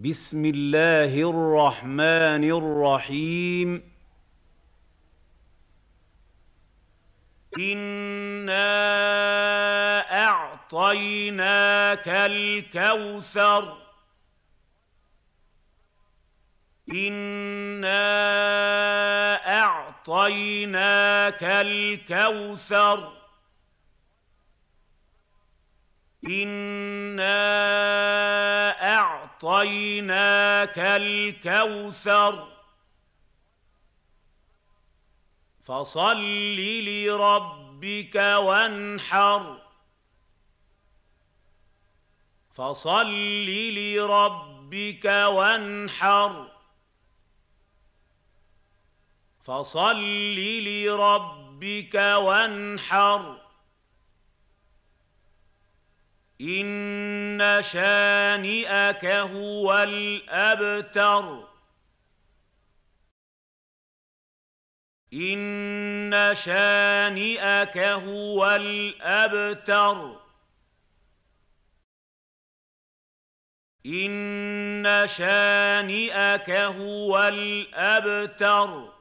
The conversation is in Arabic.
بسم الله الرحمن الرحيم انا اعطيناك الكوثر انا اعطيناك الكوثر انا أعطيناك الكوثر فصل لربك وانحر فصل لربك وانحر فصل لربك وانحر إن إِنَّ شَانِئَكَ هُوَ الْأَبْتَرُ إِنَّ شَانِئَكَ هُوَ الْأَبْتَرُ إِنَّ شَانِئَكَ هُوَ الْأَبْتَرُ